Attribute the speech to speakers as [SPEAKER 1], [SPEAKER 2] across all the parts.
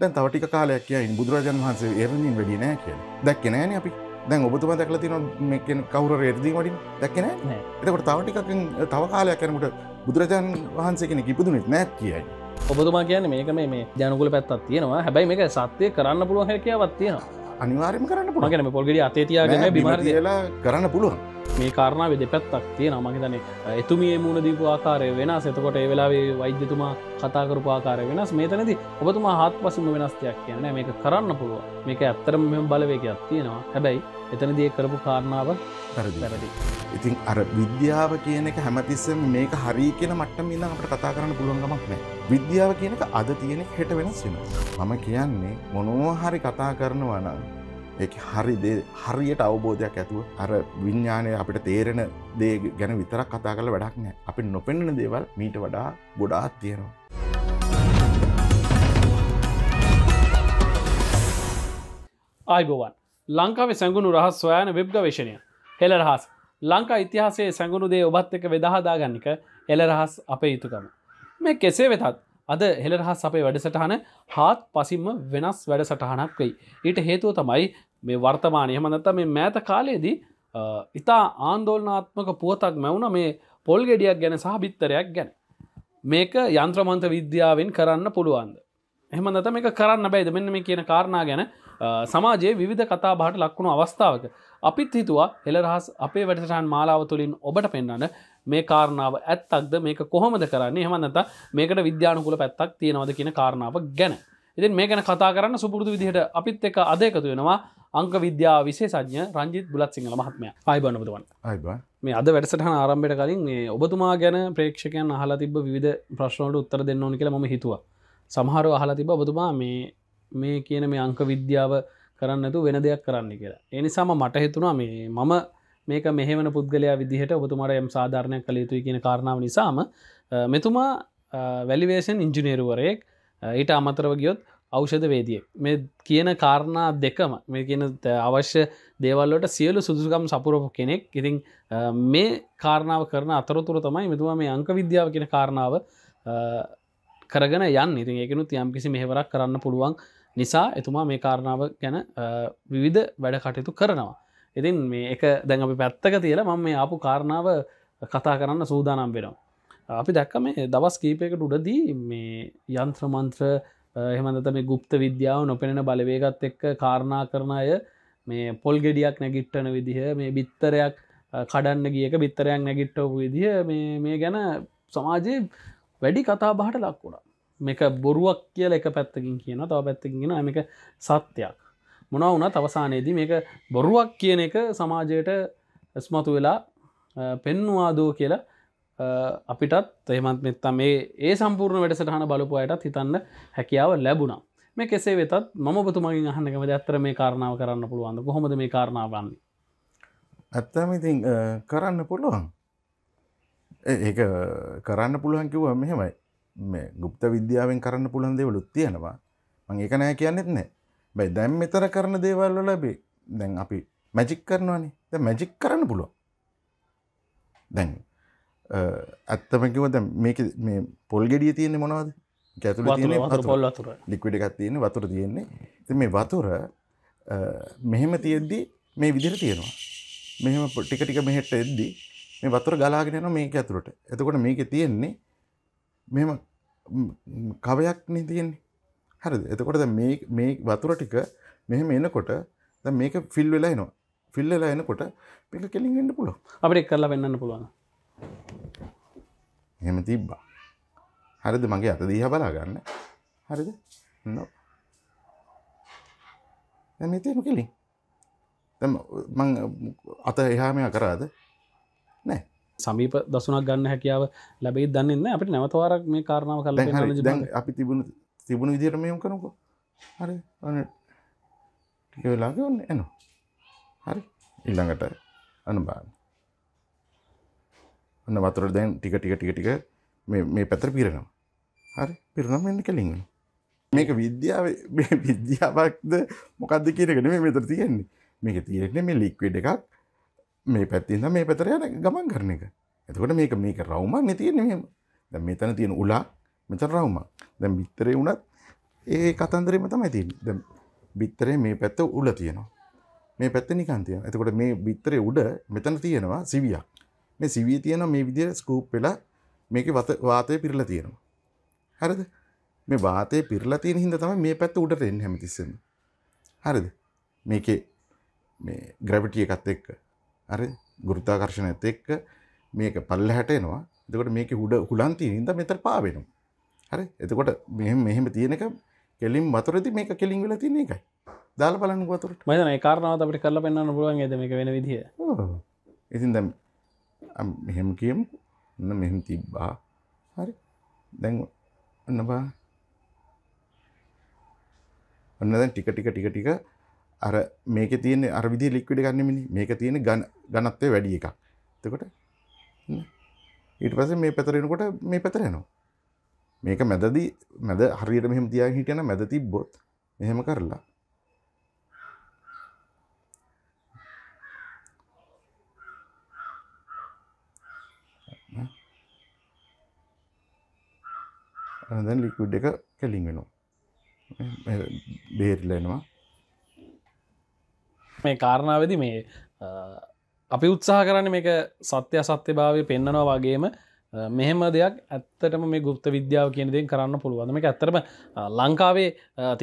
[SPEAKER 1] දැන් තවටික කාලයක් කියයින් බුදුරජන් වහන්සේ එරණින් වැඩි නෑ කිය දැක්ක නෑන අපි දැන් ඔබතුම දැකල තින මෙකෙන් කවර එරදී වඩින් දැක්කන එතකට තවටිකින් තව කාලයක් කැනට බුදුරජාන් වහන්සේ කෙන කිපදුනෙත් නැත් කියයි ඔබතුමා කියන මේක මේ ජනකුල පැත්තත්
[SPEAKER 2] තියෙනවා හැබැයි මේක සත්‍යය කරන්න පුළුවන් හැකියාවත් තියෙනවා අනිවාරම කරන්න පුළ ගැන පොල්ගඩි අතතියාගෙන බිමරලා කරන්න පුළුවන් මේ කාරණාව දෙපැත්තක් තිය නමගේ තන එතුමිය මුණ දීපු ආකාරය වෙනස් එතකොට ඒ වෙලාවේ වෛද්‍යතුමා කතාකරපු ආකාරය වෙනස් මේතනද ඔබතුමා හත් පසිම වෙනස්තියක් කියන මේක කරන්න පුළුව මේක ඇත්තරම මෙම බලවේගයක් තියෙනවා හැබැයි එතනදේ
[SPEAKER 1] කරපු කාරණාව පැරදි. ඉතින් අර විද්‍යාව කියන එක හැමතිස්සම මේක හරි කියෙන මට්ටම ඉන්න අපට කතා කරන්න පුළුවන්ගමක් නෑ විද්‍යාව කියනක අද තියෙනෙ හෙට වෙනස් වෙන. මම කියන්නේ මොනෝහරි කතා කරනවා නම් එක හරි හරියට අවබෝධයක් ඇතුව අර විඤ්ඥානය අපිට තේරෙන දේ ගැන විතරක් කතා කළ වැඩක් නෑ අපි නොපෙන්න්න දේවල් මීට වඩා ගොඩාත් තියෙනවා.
[SPEAKER 2] අයිබෝවන් ලංකාවේ සැඟුණු රහස් සොයාන වෙබ් ගවේශණය හෙළ රහස් ලංකා ඉතිහාසේ සැඟුණු දේ ඔබත් එක වෙදහදාගන්නික එල රහස් අපේ යුතුකම. මේ කෙසේ වෙතත් අද හෙළරහස් අපේ වැඩසටහන හාත් පසිම්ම වෙනස් වැඩසටහනක් වෙයි. ඊට හේතුව තමයි මේ වර්තමානය හම නැත මේ මෑත කාලයේදී ඉතා ආන්දෝලනාත්මක පුවතක් මැවුණ මේ පොල් ගෙඩියක් ගැන සහබිත්තරයක් ගැන මේක යන්ත්‍රමන්ත විද්‍යාවෙන් කරන්න පුළුවන්ද. එහම නත මේක කරන්න බැයිද මෙන්න මේ කියන කාරණා ගැන සමාජයේ විධ කතා බාට ලක්වුණු අවස්ථාවක අපිත් හිතුවා හෙළරහස් අපේ වැඩටටන් මාලාව තුළින් ඔබට පෙන්න්න මේ කාරණාව ඇත්තක්ද මේක කොහොමද කරන්නේ එහමනත මේකට විද්‍යානකුල පැත්තක් තියෙනවද කියන කාරණාව ගැන. ඉතින් මේ ගැන කතා කරන්න සුපුරදු විදිහට අපිත් එක අද එකතු වෙනවා අංක විද්‍යා විශේ සඥ රංජිත් බුලත් සිංහල මහත්මය අයිබනබතුවන් මේ අද වැඩසටහන ආරම්භයට කලින් මේ ඔබතුමා ගැන ප්‍රේක්ෂකයන් අහලා තිබ විධ ප්‍රශ්නෝට උත්තර දෙන්න ඕනි කියලා ම හිතුව සමහරව අහලා තිබ ඔබතුමා මේ මේ කියන මේ අංක විද්‍යාව කරන්නතු වෙන දෙයක් කරන්න කියලා එනිසාම මට හිතුනා මේ මම මේක මෙහෙමන පුද්ගලයා විදිහට ඔබතුමට යම් සාධාරණයක් කළ යුතුයි කියන කාරණාව නිසාම මෙතුමා වැලිවේෂන් ඉංජිනේරුවරයෙක් ඊට අමතරව ගියොත් ෞෂධ වේදිය මේ කියන කාරණා දෙකම මේ කියන අවශ්‍ය දේවල්ලට සියලු සුදුසුකම් සපුරපු කෙනෙක් ඉතින් මේ කාරණාව කරන අතරතුර තමයි මෙතුම මේ අංක විද්‍යාව කියෙන කාරණාව කරගෙන යන් ඉතින් එකනුත් යම් කිසි මෙහෙවරක් කරන්න පුළුවන් නිසා එතුමා මේ කාරණාව ගැන විවිධ වැඩ කටයුතු කරනවා ඉතින් මේ එක දැන් අපි පැත්තක තියලා මම මේ ආපු කාරණාව කතා කරන්න සූදානම් වෙනවා අපි දැක්ක මේ දවස් කීපයකට උඩදී මේ යන්ත්‍රමන්ත්‍ර එහමඳත මේ ගුප්ත විද්‍යාව නොපෙනෙන බලවේගත් එක්ක කාරණා කරන අය මේ පොල් ගෙඩියක් නැගිට්ටන විදිහ මේ බිත්තරයක් කඩන්න ගියක බිත්තරයක් නැගිට්ටවපු විදිහ මේ ගැන සමාජයේ වැඩි කතා බහට ලක්වුණා මේක බොරුවක් කියල එක පැත්තකින් කියන තව පැත්තකින්ගෙන මේක සත්‍යයක් මොන වුනත් අවසානයේදී මේක බොරුවක් කියන එක සමාජයට ස්මතු වෙලා පෙන්වාදෝ කියලා අපිටත් එහමත් මෙත්තා මේ ඒ සම්පූර්ණ වැඩසටහන බලපු අයටත් හිතන්න හැකියාව ලැබුණා මේ කෙසේ වෙතත් මම ඔබතුමගින් අහන්නකම ඇත්තර මේ කාරණාව කරන්න පුළුවන්ද කොහොමද මේ කාරණාවන්නේ
[SPEAKER 1] ඇත්තම ඉතින් කරන්න පුළුවන් ඒ කරන්න පුළුවන් කිව්ව මෙහෙමයි මේ ගුප්ත විද්‍යාවෙන් කරන්න පුළන් දෙවලුත් තියෙනවා මං ඒක නෑ කියන්නෙත් නෑ බැයි දැම් මෙතර කරන දේවල්ල ලැබේ දැන් අපි මැජික් කරනවානේ ද මැජික් කරන්න පුළුව දැන් ඇත්තමකිව ද මේක මේ පොල් ගෙඩිය තියෙන්නේ මොනවද ගැතුල පොල් අතුර ලික්විඩ එකක් තියෙන වතුර තියෙන්නේ ති මේ වතුර මෙහෙම තියෙද්දි මේ විදිර තියෙනවා මෙහෙම ටිකටික මෙහෙට එද්දි මේ වතුර ගලාගෙන යන මේක ඇතුළට එතකොට මේක තියෙන්නේ මෙම කවයක් නේ තියෙන්නේ හරි එතකොට මේ වතුර ටික මෙහෙම එනකොට මේක ෆිල් වෙලා එනවා ෆිල් වෙලා එනකොට මේක කෙලින් එන්න පුළුවන්
[SPEAKER 2] අපිට එක් කරලා වෙන්නන්න පුළුවන්
[SPEAKER 1] එහෙම තිබ්බා. හරිද මගේ අත දිහා බලා ගන්න. හරිද? නෝ. දැන් මේ තියෙන කෙලින්. දැන් මං
[SPEAKER 2] අත එහා මෙහා කරාද? නෑ. සමීප දසුනක් ගන්න හැකියාව ලැබෙයි දන්නේ නැහැ. අපිට නැවත වාරක් මේ කාරණාව කල්ලා පෙන්නන්න දැන්
[SPEAKER 1] අපි තිබුණු තිබුණු විදිහට මේම් කරමුකෝ. හරි. අනේ ටික වෙලා ගියොත් එනවා. හරි. ඊළඟට අනුබාන. ඔන්න වතුර දැන් ටික ටික ටික ටික මේ පැතර පිරෙනවා හරි පිරුණම් එන්න කලින්ගෙන මේක විද්‍යාව විද්‍යාවක්ද මොකක්ද කියනගෙන මේ මෙතර තියෙන්නේ මේක තියෙන්නේ මේ ලික්විඩ එකක් මේ පැත්තින්න මේ පැතර යන ගමන් කරන එක එතකොට මේක මේක රවුමක් නැතියෙන්නේ මෙහෙම දැන් මෙතන තියෙන උලා මෙතන රවුමක් දැන් බිත්තරේ වුණත් ඒ කතන්දරෙම තමයි තියෙන්නේ දැන් බිත්තරේ මේ පැත්ත උල තියෙනවා මේ පැත්ත නිකන් තියෙනවා එතකොට මේ බිත්තරේ උඩ මෙතන තියෙනවා සිවියක් මේ සිවිය තියෙන මේ විදිර ස්කූප් වෙලා මේක වත වාතය පිරල තියෙනවා. හරද මේ වාතය පිරලා තියෙන හිද තම මේ පැත්ත උඩට එන්න හැමතිස්සම. හරිද මේක මේ ග්‍රැවිටිය එකත් එක්ක හරි ගුරුතාකර්ශණ ඇත එක්ක මේක පල්ල හැටෙනවා දෙකට මේක හුඩ හුලන්තිය හිද මෙතර පාවෙනවා. හරි එතකොට මෙහම මෙහෙම තියෙනක කෙලින් වතුරති මේක කෙලින් වෙල තින්නේ එකයි දාල බලන්න වතුරට
[SPEAKER 2] මන කාරනාව අපට කරල පෙන්න්න පුළුවන් ඇද මේ වෙන
[SPEAKER 1] විදිිය ඉතින් දැම් මෙහෙම කියමුකෝ. ඔන්න මෙහෙම තිබ්බා. හරි. දැන් ඔන්න බා. ඔන්න දැන් ටික ටික ටික ටික අර මේකේ තියෙන අර විදිහේ ලික්විඩ් එකක් නෙමෙයි. මේකේ තියෙන ඝන ඝනත්වය වැඩි එකක්. එතකොට ඊට පස්සේ මේ පැතර එනකොට මේ පැතර යනවා. මේක මැදදී මැද හරියට මෙහෙම තියාගෙන හිටියනම් මැද තිබ්බොත් මෙහෙම කරලා දැන් ලිකුඩ් එක කෙලින් වෙනවා බේරිලෙනවා
[SPEAKER 2] මේ කාරණාවද මේ අපි උත්සාහ කරන්න මේක සත්‍ය අසත්‍ය භාවය පෙන්න්නනවා වගේම මෙහෙම දෙයක් ඇත්තටම මේ ගුප්ත විද්‍යාව කියන දෙෙන් කරන්න පුළුවන් මේ ඇත්තරම ලංකාවේ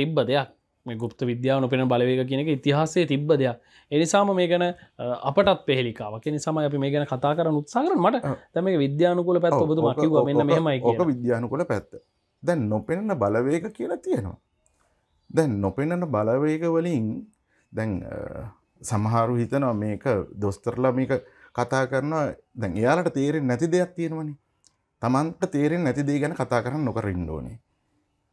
[SPEAKER 2] තිබ්බ දෙයක් මේ ගුප්ත විද්‍යාව නොපෙන බලවේග කියනක ඉතිහාසේ තිබ්බ දෙයක් එනිසාම මේ ගැන අපටත් පෙහෙලිකාවක් නිසාම අපි මේ ගැන කතා කරන්න උත්සාහරන් මට තැම විද්‍යානකුල පැත් ඔබතු මකිව මෙන්න මෙහමයි
[SPEAKER 1] විද්‍යානකුල පැත්ත දැන් නොපෙනෙන බලවේග කියලා තියෙනවා. දැන් නොපෙනෙන බලවේගවලින් දැන් සමහරු හිතනවා මේක දොස්තරලා මේක කතා කරනවා දැන් එයාලට තේරෙන් නැති දෙයක් තියෙනවනි තමන්ට තේරෙන් නැති දේ ගැන කතා කරන්න නොකරින්න ඕනේ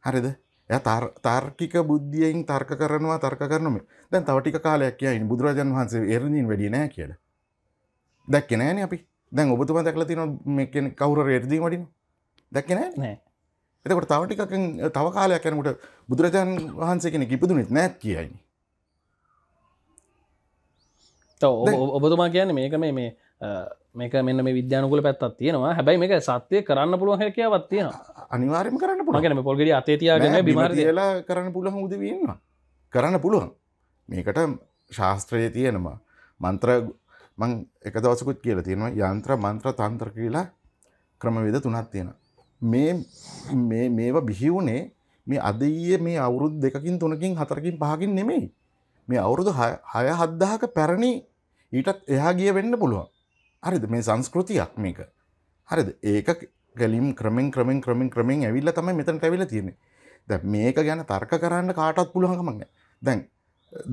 [SPEAKER 1] හරිද එය තාර්කික බුද්ධියෙන් තර්ක කරනවා තර්ක කරනම දැන් තවටික කාලයක් කියයින් බුදුරජන් වහන්සේ එරණින් වැඩි නෑ කියලා දැක්කෙනෑන අපි දැන් ඔබතුම දැක්ල තින මේ කවුර රේර්දී වඩින් දැක්කෙන නෑ එතකට තවටිකකින් තව කාලයක් යනකට බුදුරජාන් වහන්සේ කෙනෙ ඉපදුනෙත් නැත් කියයිනි
[SPEAKER 2] ඔබතුමා කියන්න මේක මේ මේ මේක මෙන්න මේ විද්‍යානකුල පැත්තත් තියෙනවා හැබැයි මේක සත්‍යය කරන්න පුළුවන් හැකයාවත් තියෙනවා අනිවාරම කරන්න පුළගෙන පොල්ගඩි අතේතියාගෙන බිමාර
[SPEAKER 1] කියලා කරන්න පුළුවන් උදවන්නවා කරන්න පුළුවන් මේකට ශාස්ත්‍රයේ තියෙනවා මන්ත්‍ර මං එක දවසකුත් කියලා තියෙනවා යන්ත්‍ර මන්ත්‍ර තන්ත්‍ර කියලා ක්‍රමවේද තුනත් තියෙනවා මේ මේවා බිහිවුනේ මේ අද ඊයේ මේ අවුරුදු දෙකකින් තුනකින් හතරකින් පහකින් නෙමෙයි. මේ අවුරුදු 6 7000ක පැරණි ඊටත් එහා ගිය වෙන්න පුළුවන්. හරිද? මේ සංස්කෘතියක් මේක. හරිද? ඒක ගලින් ක්‍රමෙන් ක්‍රමෙන් ක්‍රමෙන් ක්‍රමෙන් ඇවිල්ලා තමයි මෙතනට ඇවිල්ලා තියෙන්නේ. දැන් මේක ගැන තර්ක කරන්න කාටවත් පුළුවන් කමක් නැහැ. දැන්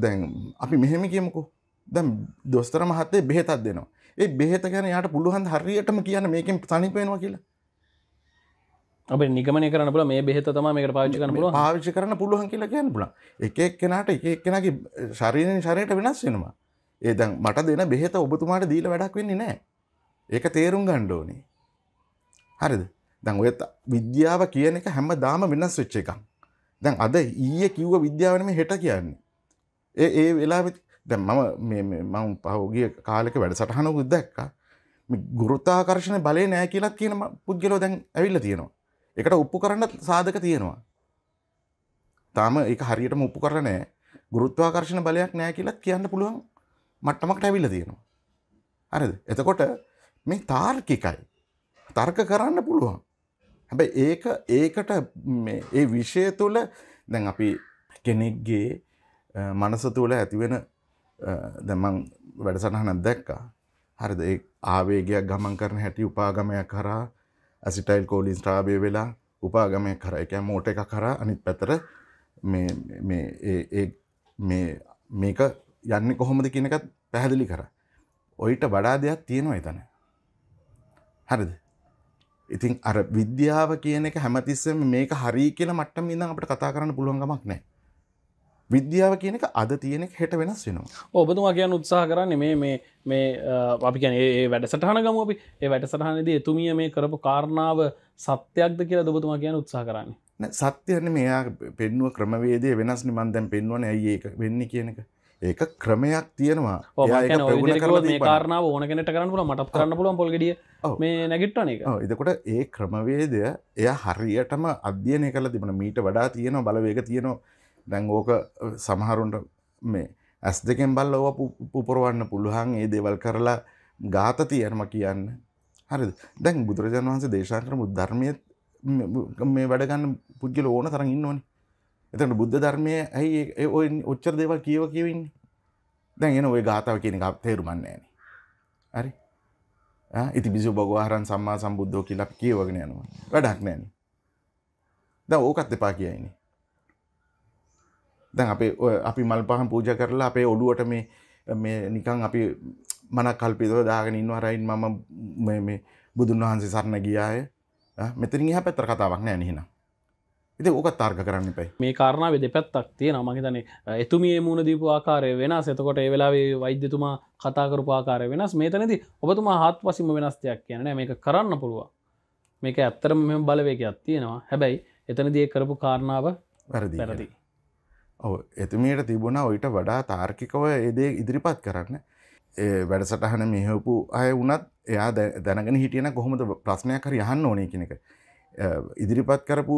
[SPEAKER 1] දැන් අපි මෙහෙම කියමුකෝ. දැන් දොස්තර මහත්තයා බෙහෙතක් දෙනවා. ඒ බෙහෙත ගැන යාට පුළුවන් හරියටම කියන්න මේකෙන් තනිප වෙනවා කියලා. අප නිගමන කරන පුල මේ බෙහත තම මේකට පාච්චි කරන පුල පාවිච්චි කරන පුළුවන් කියලා කියන්න පුල එකක් කෙනට එකක් කෙනගේ ශරීරෙන් ශරයට වෙනස් වෙනවා ඒදන් මට දෙන බෙහෙත ඔබතුමාට දීල වැඩක් වෙන්නේ නෑ ඒක තේරුම් ගණ්ඩෝනි හරිද දැන් ඔයත් විද්‍යාව කියන එක හැම දාම වෙනස් වෙච්ච එකක් දැන් අද ඊය කිව්ව විද්‍යාවනම හෙට කියන්නේ ඒ ඒ වෙලා දැන් මම මං පහෝගිය කාලෙක වැඩ සටහනකුත් දැක්ක ගුරුත්තාකර්ශණ බලය නෑ කියලත් කියන පුද්ගලෝ දැන් ඇවිල්ල තියෙනවා එකට උප්පු කරන්න සාධක තියෙනවා තාම එක හරියට මුප්පු කරනෑ ගුරුත්වාකර්ශණ බලයක් නෑ කියලත් කියන්න පුළුවන් මට්ටමක් ඇැවිල තියෙනවා අරද එතකොට මේ තාර්කිකයි තර්ක කරන්න පුළුවන් හැබැ ඒක ඒකට ඒ විෂය තුළ දැන් අපි කෙනෙක්ගේ මනස තුළ ඇතිවෙන දැමං වැඩසටහනක් දැක්කා හරිද ආවේගයක් ගමන් කරන හැටි උපාගමයක් කරා ඇසිටයිල් කෝලින් ස්ට්‍රාබය වෙලා උපාගමය කර එක මෝට එක කර අනිත් පැතර මේක යන්න කොහොමද කියනකත් පැහැදිලි කර. ඔයිට වඩා දෙයක් තියෙනවා එතන. හරිද. ඉතින් අර විද්‍යාව කියන එක හැමතිස්සම මේක හරි කියලා මට්ටම ඉඳන් අපට කතා කරන්න පුළුවන්ගමක් නෑ. විද්‍යාව කියනක අද තියෙනෙක් හෙට වෙනස් වෙනවා
[SPEAKER 2] ඔබතුමා කියන්න උත්සාහ කරන්න මේ මේ මේ අපි ගැන ඒ වැඩසටහන ගම අපි ඒ වැඩසටහනදී එතුමිය මේ කරපු කාරණාව සත්‍යයක්ද කියලා දොබතුමා කියන උත්සා කරන්නේ
[SPEAKER 1] සත්‍යයන මෙයා පෙන්ුව ක්‍රමවේදය වෙනස් නිමන් දැන් පෙන්වන ඇයි ඒක වෙන්න කියනක ඒක ක්‍රමයක් තියෙනවා මේ
[SPEAKER 2] කාරණාව ඕන කෙනට කරන්න පුල මට කරන්න පුලන් පොල්ගෙඩිය
[SPEAKER 1] මේ නැගිට්ටන එක එතකොට ඒ ක්‍රමවේදය එය හරියටම අධ්‍යයනය කල තිබන මීට වඩා තියෙන බලවේග තියෙනවා දැන් ඕක සමහරුන්ට මේ ඇස් දෙකෙන් බල්ල ඕව පුපුරවන්න පුළුවන් ඒ දේවල් කරලා ගාත තියනම කියන්න හරි දැන් බුදුරජාන් වහන්සේ දේශා කරමු ධර්මය මේ වැඩගන්න පුද්ගල ඕන තරන් ඉන්නවන එතට බුද්ධ ධර්මය ඇයි ඔය ඔච්චර දේවල් කියව කියවන්න දැන් එන ඔය ගාතාව කියන එකක් තේරුමන්නේන හරි ඉති බිසු බගවාහරන් සම්මා සම්බුද්ධෝ කියලක් කියවගෙන යනවා වැඩක් නෑන ද ඕකත් එපා කියයින්නේ දැන් අපේ අපි මල් පහන් පූජ කරලා අපේ ඔලුවට මේ නිකං අපි මනක් කල්පිතව දාගෙන ඉන්නවා රයින් මම බුදුන් වහන්සේ සරණ ගියාය මෙතරින් එහා පැත්තර කතාවක් නෑ නහිනම් ඉති ඕක තර්ග කරන්න පැයි
[SPEAKER 2] මේ කාරණාව දෙපැත්තක් තියෙන මගේ තන එතුමිය මුණ දීපු ආකාරය වෙනස් එතකොට ඒ වෙලාවේ වෛද්‍යතුමා කතාකරපු ආකාරය වෙනස් මේතනති ඔබතුමා හත් පසිම වෙනස්තයක් කියන මේක කරන්න පුළුව මේක ඇත්තරම මෙම බලවේකයක් තියෙනවා හැබැයි එතනදී කරපු කාරණාව වැරදි වැරදි
[SPEAKER 1] ඔව එතුමියට තිබුණ ඔයිට වඩා තාර්කිකව එදේ ඉදිරිපත් කරන්න වැඩසටහන මෙහපු අය වනත් එයා දැනගෙන හිටියන කොහොමද ප්‍රශ්නයක් කර යහන්න ඕනේ කෙනෙක ඉදිරිපත් කරපු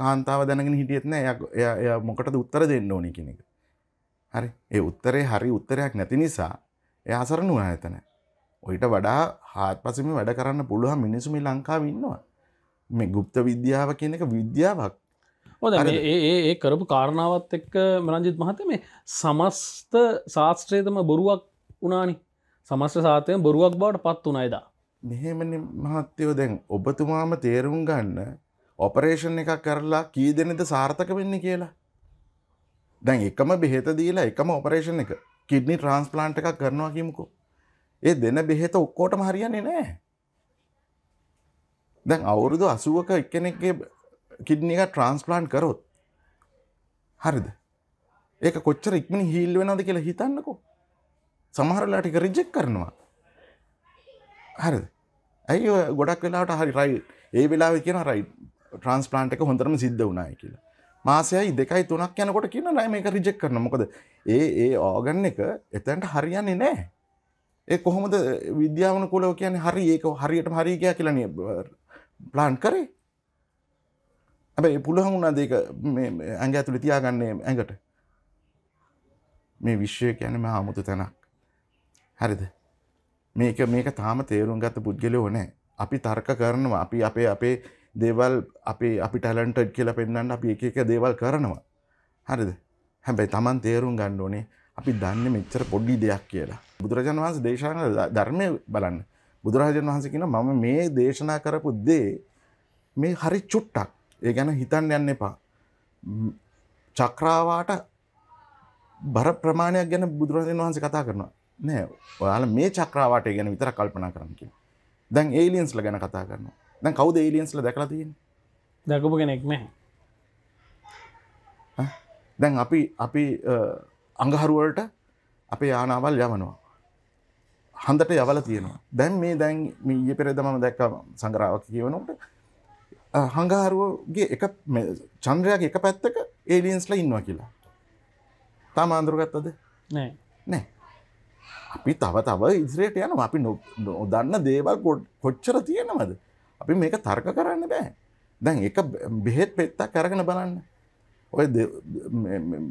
[SPEAKER 1] කාන්තාව දැනගෙන හිටියත්න එය මොකට උත්තර දෙන්න ඕනි කෙනෙක හරි ඒ උත්තරේ හරි උත්තරයක් නැති නිසා එය අසරණු ඇතන ඔයිට වඩා හාත් පසම වැඩ කරන්න පුළුවන් මිනිසුමි ලංකාවන්නවා මේ ගුප්ත විද්‍යාව කියන එක විද්‍යාවක්
[SPEAKER 2] හොද ඒ කරපු කාරණාවත් එක්ක මරංජිත් මහත මේ සමස්ත ශාස්ත්‍රයතම බොරුවක් වනානි සමස්්‍ර සාතය බොරුවක් බවට පත් වනයිදා.
[SPEAKER 1] මෙහෙම මහත්තයෝ දැන් ඔබතුමාම තේරුම් ගන්න ඔපරේෂන් එකක් කරලා කී දෙනෙද සාර්ථක වෙන්න කියලා. දැන් එකම බෙහෙත දීලා එකම ඔපරේෂන් එක කිඩ්නි ට්‍රන්ස්පලාන්ට් එකක් කරනවා කිමකෝ. ඒ දෙන බෙහෙත ඔක්කෝටම හරියන්නේ නෑ. දැන් අවුරුදු අසුවක එක්කෙනෙක්ගේ කිඩ්නි එක ට්‍රන්ස්පලන්් කරොත් හරිද ඒක කොච්චර ඉක්මනි හිල් වෙනද කියලා හිතන්නකෝ සමහරලා ටික රිජෙක් කරනවා හරිද ඇයි ගොඩක් වෙලාට හරි රයි ඒ වෙලා කියන රයි ට්‍රන්ස්පලන්ට් එක හොඳරම සිද්ධ වනාය කියලා මාසයයි දෙකයි තුනක් යනකොට කියන නෑ මේක රිජෙක් කරන මොකද ඒ ඒ ඕගන්න එක එතැන්ට හරියන්නේ නෑ ඒ කොහොමද විද්‍යාවන කුලව කියන්නේ හරි ඒක හරියට හරිකයා කියලන ප්ලාන්් කරේ ඇැබයි පුළහන් වුණා දෙක ඇඟ ඇතුළි තියාගන්නේ ඇඟට මේ විශ්වය යැනම හාමුතු තැනක් හරිද මේක මේක තාම තේරුම් ගත පුද්ගලයෝ නෑ අපි තර්ක කරනවා අපි අපේ අපේ දේවල් අපේ අපි ටැලන්ටඩ් කියලා පෙන්න්න අපි එක එක දේවල් කරනවා හරිද හැබැයි තමන් තේරුම් ගණ්ඩ ඕනේ අපි දන්න මෙච්චර පොඩ්ඩි දෙයක් කියලා බුදුරජන් වහන්ස දේශන ධර්මය බලන්න බුදුරජන් වහන්සකින මම මේ දේශනා කරපු දේ මේ හරි චුට්ටක් ඒ ගැන හිතන් යන්න එපා චක්‍රාවාට බර ප්‍රමාණයක් ගැන බුදුරජන් වහන්ස කතා කරනවා නෑ ඔයාල මේ චක්‍රාවාට ගැන විතර කල්පනා කරන්නකි දැන් ඒලියන්ස්ල ගැන කතා කරනවා දැන් කවුද ඒලියන්ස්ල දැකලතියෙන් දැකපු කෙනෙක්ම දැන් අපි අපි අඟහරුවලට අපේ යානාවල් යවනවා හන්දට යවල තියෙනවා දැන් මේ දැන් මීය පෙරෙදම දැක්ක සංගරාවක් කියවනට හඟහරුවගේ එක චන්ද්‍රයාගේ එක පැත්තක ඒලියන්ස්ල ඉන්නවා කියලා තාම අන්දුරගත්තද
[SPEAKER 2] නෑ
[SPEAKER 1] අපි තව තව ඉදිරයට යන අපි නොදන්න දේවල් කොච්චර තියෙනවද අපි මේක තර්ක කරන්න බෑ දැන් එක බෙහෙත් පෙත්තා කරගෙන බලන්න ඔය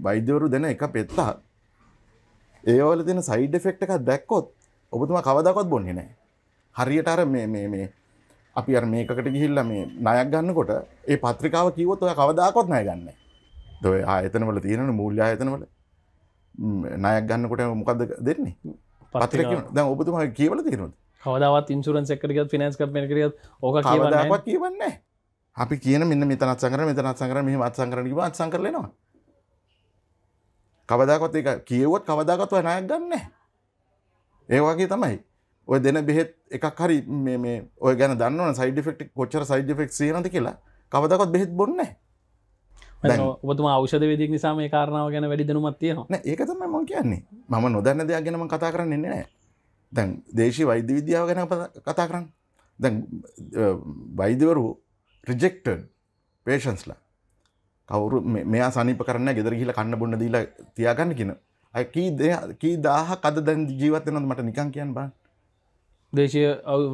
[SPEAKER 1] වෛද්‍යවරු දෙන එක පෙත්තා ඒවල තින සයිඩ් ෆෙක්් එකක් දැක්කොත් ඔබතුම කවදකොත් බොන්නේ නෑ හරියට අර මේ අපි අර මේකට ගිහිල්ල මේ නයක් ගන්නකොට ඒ පත්‍රිකාව කිවොත් ඔය කවදාකොත් නය ගන්න දොය ආයතනවල තියෙන මූල්්‍ය ආයතනවල නයක් ගන්නකොට මොකක්ද දෙන්නේ පත්‍රික දැ ඔබතුම කියවල තිරුත්
[SPEAKER 2] කවදාවත් ඉන්සුරන් සෙක්කරගත්
[SPEAKER 1] ෆිනස් කරන කරත් ඕක කවදාවත් කියවන්න අපි කියන මෙන්න මෙතනත් සංකර මෙතනත් සංකර මෙහම අත් සංකරනකිව අත් සංකරලනවා කවදාකොත් ඒ කියවොත් කවදාකත්ව නයක් ගන්න ඒ වගේ තමයි ඔය දෙන බෙහෙත් එකක් හරි මේ ඔය ගැන දන්නවන සයිඩිෆෙක්් කොච්චර සයිඩිෆෙක් නද කියලා කවදකොත් බෙහෙත් බොන්න ඔබතුම අවෂද වෙදක් නිසාම මේ කාරණාව ගැන වැඩි දෙනුමත්තියන ඒකතම ම කියන්නේ මම නොදන්න දෙයක් ගැනම කතා කරන්න එන්නේ නෑ දැන් දේශී වෛද්‍ය විද්‍යාව ගැන කතා කරන්න දැන් වෛදවරු රිජෙක්ටඩ් පේෂන්ස්ලා කවුරු මෙයා සනිප කරන්න ගෙදර හිල කන්න බොන්න දීලා තියාගන්න කියන අය කී කී දාහ කද දැන් ජීවත්වනොත් මට නිකන් කියන්න බා
[SPEAKER 2] දේශය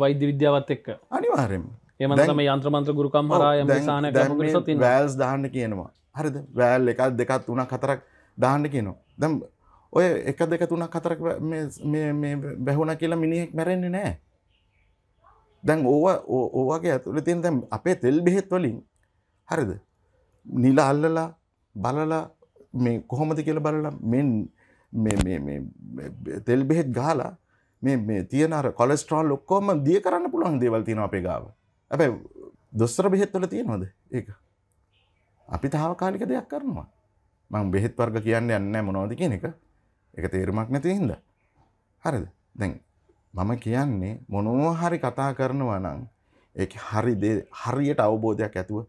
[SPEAKER 2] වෛද්‍ය විද්‍යාවත් එක්ක අනිවාරෙන්
[SPEAKER 1] එම යන්ත්‍රමන්ත්‍ර ගුරුකම් හරයම සාන වැෑල්ස් දාන්න කියනවා හරිද වැෑල් එකක් දෙකත් වුණ කතරක් දාන්න කියනවා දම් ඔය එක දෙක තුනක් කතරක් බැහුණ කියලා මිනිහෙක් මැරෙන්නේ නෑ දැන් ඕව ඕවාගේ ඇතුළ තින් දැම් අපේ තෙල් බෙහෙත් වලින් හරිද නිල අල්ලලා බලලා මේ කොහොමද කියල බලලා මෙන් තෙල් බෙහෙත් ගාලා මේ තියනර කොලස්ට්‍රෝල් ලොක්කෝම දිය කරන්න පුළුවන් දේවල් තියෙන අපේ ගාව ඇැ දොස්තර බෙහෙත්වල තියෙනවද ඒ අපි තාවකාලික දෙයක් කරනවා මං බෙහෙත් වර්ග කියන්න යන්න මොනෝද කියන එක එක තේරුමක් නැති හින්ද හරිද දැන් මම කියන්නේ මොනෝ හරි කතා කරනවා නම් ඒ හරි හරියට අවබෝධයක් ඇතුව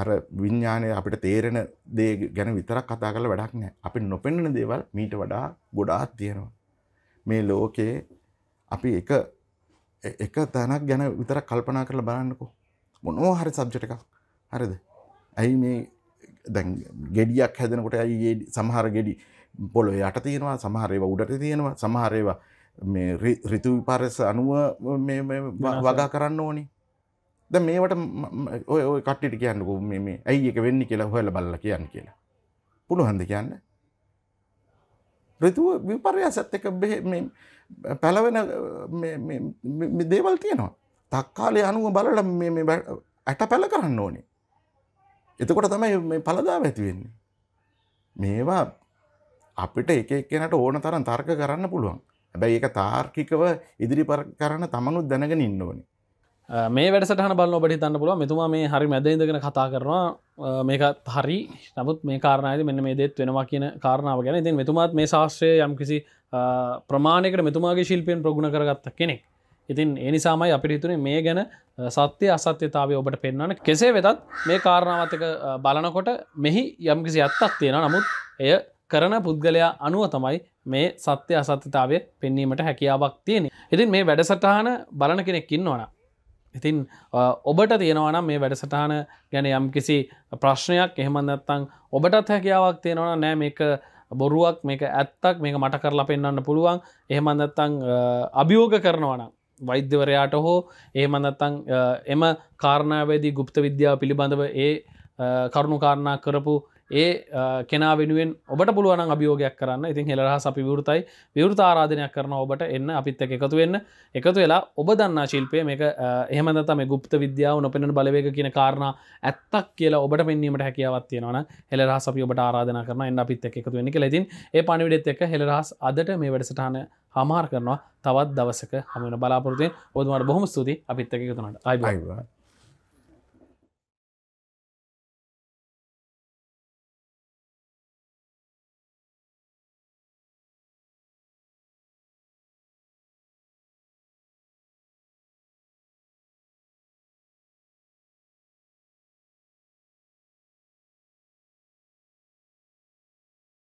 [SPEAKER 1] අර විඤ්ඥානය අපිට තේරෙන දේ ගැන විතරක් කතා කළ වැඩක් නෑ අපි නොපෙන්න්න දේවල් මීට වඩා ගොඩාත් තියෙනවා මේ ලෝකයේ අපි එක එක තැනක් ගැන විතර කල්පනා කරලා බලන්නකෝ මොනෝ හරි සබ්ජට එකක් හරිද ඇයි මේ දැන් ගෙඩියක් හැදෙනකොට ඇයි සමහර ගෙඩි පොලො යට තියෙනවා සමහරේව උඩට තියෙනවා සමහරේවා මේ රිතු විපාරස අනුව වගා කරන්න ඕනි ද මේවට ඔය කට්ටිට කියන්නකු මේ ඇයි එක වෙන්න කියලා හොල බල්ල කියන්න කියලා පුළුහන්ද කියන්න රිතුව විපර්යාසත් එක පැලවෙන දේවල් තියෙනවා. තක්කාලේ අනුව බලට ඇට පැල කරන්න ඕනේ. එතකොට තමයි පලදාව ඇතිවෙන්නේ. මේවා අපිට එක එක්කෙනට ඕන තරම් තර්ක කරන්න පුළුවන්. හැබැයි ඒක තාර්කිකව ඉදිරිපර කරන්න තමනුත් දැනගෙන ඉන්න ඕනේ. මේ වැඩසටහන බල
[SPEAKER 2] ඔබට තන්න පුළුව මෙතුමා මේ හරි මැදඉදගෙන කතා කරනවා මේකත් හරි නමුත් මේ කාරණයද මෙන්න මේ දෙත් වෙනවා කියන කාරණාව ගැන ඉතින් මෙතුමාත් මේ ශාස්ත්‍රය යම් කිසි ප්‍රමාණයකට මෙතුමාගේ ශිල්පයෙන් ප්‍රගුණ කරගත්ත කෙනෙක් ඉතින් ඒනිසාමයි අපි හිතුනේ මේ ගැන සත්‍යය අසත්‍යතාවය ඔබට පෙන්වන්න කෙසේ වෙතත් මේ කාරණාවතක බලනකොට මෙහි යම්කිසි ඇත්තක් තියෙන නමුත් එය කරන පුද්ගලයා අනුව තමයි මේ සත්‍ය අසත්‍යතාවය පෙන්වීමට හැකියාවක් තියෙන. ඉතින් මේ වැඩසටහන බලන කෙනෙක් ඉන්නවන ඉතින් ඔබට තියෙනවනම් මේ වැඩසටහන ගැන යම් කිසි ප්‍රශ්නයක් එහෙමඳත්තං ඔබටත් හැකියාවක් තියෙනවන නෑ මේක බොරුවක් මේක ඇත්තක් මේක මට කරලා පෙන්න්න පුළුවන් එහෙමඳත්තං අභියෝග කරනවනම් වෛද්‍යවරයාට හෝ ඒමඳත්තං එම කාරණාවේදී ගුප්ත විද්‍යාව පිළිබඳව ඒ කරුණු කාරණා කරපු ඒ කෙනා වෙනුවෙන් ඔබට පුළුවන් අභියෝගයක් කරන්න ඉතින් හෙළරහ අපි විවෘතයි විවෘත ආරාධනයක් කරන ඔබට එන්න අපිත් එක එකතු වෙන්න එකතු වෙලා ඔබ දන්නා ශිල්පය මේක එහමද තම ගුප්ත විද්‍යාව නොපෙන බලවේග කියන කාරණ ඇත්තක් කියලා ඔබට පෙන්ීමට හැකියාවත් තියෙනවන හෙළරහ අපි ඔබට ආරාධන කරන එන්න අපිත් එක එකතු වෙන්න කියලා ඉතින් ඒ පණිවිඩෙත් එක හෙළරහස් අදට මේ වැඩසටහන හමාර කරනවා තවත් දවසක හමන බලාපොරතිය ඔතුමට බොහොම ස්තුති අපිත් එක එකතුනට
[SPEAKER 1] අයි.